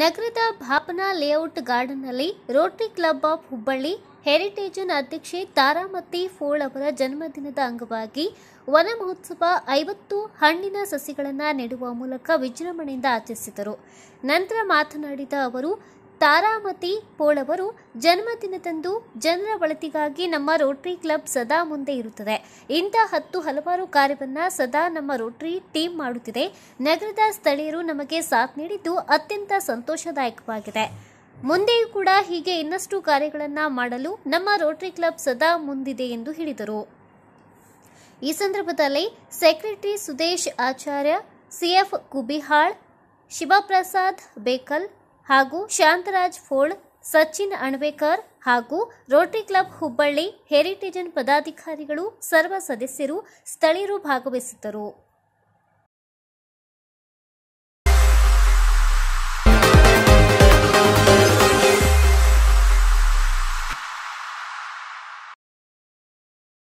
ನಗರದ ಭಾಪನಾ ಲೇಔಟ್ ಗಾರ್ಡನ್ನಲ್ಲಿ ರೋಟರಿ ಕ್ಲಬ್ ಆಫ್ ಹುಬ್ಬಳ್ಳಿ ಹೆರಿಟೇಜನ್ ಅಧ್ಯಕ್ಷೆ ತಾರಾಮತಿ ಫೋಳ್ ಅವರ ಜನ್ಮದಿನದ ಅಂಗವಾಗಿ ವನ ಮಹೋತ್ಸವ ಐವತ್ತು ಹಣ್ಣಿನ ಸಸಿಗಳನ್ನು ನೆಡುವ ಮೂಲಕ ವಿಜೃಂಭಣೆಯಿಂದ ಆಚರಿಸಿದರು ನಂತರ ಮಾತನಾಡಿದ ಅವರು ತಾರಾಮತಿ ಪೋಳವರು ಜನ್ಮದಿನದಂದು ಜನರ ಬಳತಿಗಾಗಿ ನಮ್ಮ ರೋಟರಿ ಕ್ಲಬ್ ಸದಾ ಮುಂದೆ ಇರುತ್ತದೆ ಇಂಥ ಹತ್ತು ಹಲವಾರು ಕಾರ್ಯವನ್ನು ಸದಾ ನಮ್ಮ ರೋಟರಿ ಟೀಮ್ ಮಾಡುತ್ತಿದೆ ನಗರದ ಸ್ಥಳೀಯರು ನಮಗೆ ಸಾಥ್ ನೀಡಿದ್ದು ಅತ್ಯಂತ ಸಂತೋಷದಾಯಕವಾಗಿದೆ ಮುಂದೆಯೂ ಕೂಡ ಹೀಗೆ ಇನ್ನಷ್ಟು ಕಾರ್ಯಗಳನ್ನು ಮಾಡಲು ನಮ್ಮ ರೋಟರಿ ಕ್ಲಬ್ ಸದಾ ಮುಂದಿದೆ ಎಂದು ಹೇಳಿದರು ಈ ಸಂದರ್ಭದಲ್ಲಿ ಸೆಕ್ರೆಟರಿ ಸುದೇಶ್ ಆಚಾರ್ಯ ಸಿಎಫ್ ಕುಬಿಹಾಳ್ ಶಿವಪ್ರಸಾದ್ ಬೇಕಲ್ ಹಾಗೂ ಶಾಂತರಾಜ್ ಫೋಳ್ ಸಚಿನ್ ಅಣ್ವೇಕರ್ ಹಾಗೂ ರೋಟರಿ ಕ್ಲಬ್ ಹುಬ್ಬಳ್ಳಿ ಹೆರಿಟೇಜನ್ ಪದಾಧಿಕಾರಿಗಳು ಸರ್ವ ಸದಸ್ಯರು ಸ್ಥಳೀಯರು ಭಾಗವಹಿಸಿದ್ದರು